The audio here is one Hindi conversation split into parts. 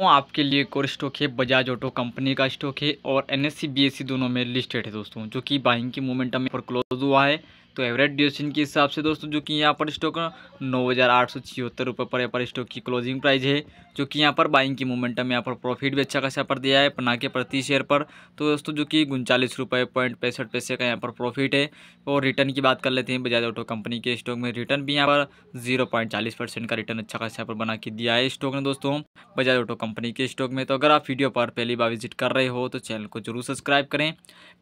वो आपके लिए कोर स्टॉक है बजाज ऑटो कंपनी का स्टॉक है और एन एस e दोनों में लिस्टेड है दोस्तों जो कि बाइंग की मोमेंटम पर क्लोज हुआ है तो एवरेज ड्यूरेशन के हिसाब से दोस्तों जो कि यहाँ पर स्टॉक नौ हज़ार आठ सौ छिहत्तर रुपये पर यहाँ पर स्टॉक की क्लोजिंग प्राइस है जो कि यहाँ पर बाइंग की मोमेंटम यहाँ पर प्रॉफिट भी अच्छा खासा पर दिया है पना के प्रति शेयर पर तो दोस्तों जो कि उनचालीस रुपये पॉइंट पैंसठ पैसे का यहाँ पर प्रॉफिट है और रिटर्न की बात कर लेते हैं बजाज ऑटो कंपनी के स्टॉक में रिटर्न भी यहाँ पर जीरो पॉइंट चालीस परसेंट का रिटर्न अच्छा खासा यहाँ पर बना के दिया है स्टॉक ने दोस्तों बजाज ऑटो कंपनी के स्टॉक में तो अगर आप वीडियो पर पहली बार विजिट कर रहे हो तो चैनल को जरूर सब्सक्राइब करें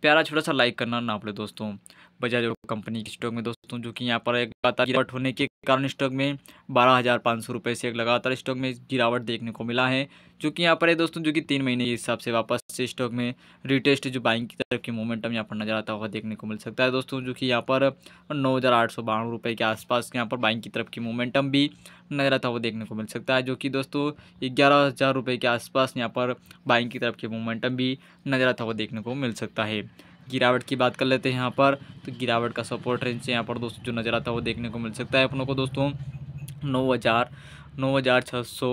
प्यारा छोटा सा लाइक करना ना अपने दोस्तों बजाज कंपनी के स्टॉक में दोस्तों जो कि यहाँ पर एक लगातार गिरावट होने के कारण स्टॉक में बारह हज़ार पाँच सौ रुपये से एक लगातार स्टॉक में गिरावट देखने को मिला है जो कि यहाँ पर है दोस्तों जो कि तीन महीने के हिसाब से वापस से स्टॉक में रिटेस्ट जो बाइंग की तरफ की मोमेंटम यहाँ पर नजर आता हुआ देखने को मिल सकता है दोस्तों जो कि यहाँ पर नौ हज़ार आठ सौ बानवे रुपये के आसपास यहाँ पर बाइंग की तरफ की मोमेंटम भी नजर आता हुआ देखने को मिल सकता है जो कि दोस्तों ग्यारह हज़ार रुपये के आसपास यहाँ पर बाइंग की तरफ की मोमेंटम भी नजर आता हुआ देखने को मिल सकता है गिरावट की बात कर लेते हैं यहाँ पर तो गिरावट का सपोर्ट रेंज यहाँ पर दोस्तों जो नज़र आता है वो देखने को मिल सकता है अपनों को दोस्तों नौ हज़ार नौ हज़ार सौ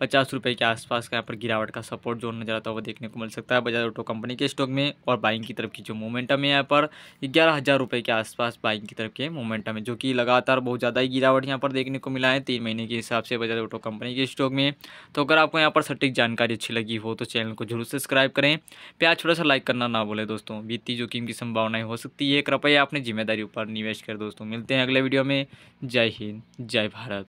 पचास रुपये के आसपास का यहाँ पर गिरावट का सपोर्ट जोन नजर आता वो देखने को मिल सकता है बजाज ऑटो कंपनी के स्टॉक में और बाइंग की तरफ की जो मोमेंटम है यहाँ पर ग्यारह हज़ार रुपये के आसपास बाइंग की तरफ के मोमेंटम है जो कि लगातार बहुत ज़्यादा ही गिरावट यहाँ पर देखने को मिला है तीन महीने के हिसाब से बजाज ऑटो कंपनी के स्टॉक में तो अगर आपको यहाँ पर सटीक जानकारी अच्छी लगी हो तो चैनल को जरूर सब्सक्राइब करें प्याज थोड़ा सा लाइक करना ना बोले दोस्तों बीती जोखिम की संभावनाएं हो सकती है कृपया अपनी जिम्मेदारी पर निवेश कर दोस्तों मिलते हैं अगले वीडियो में जय हिंद जय भारत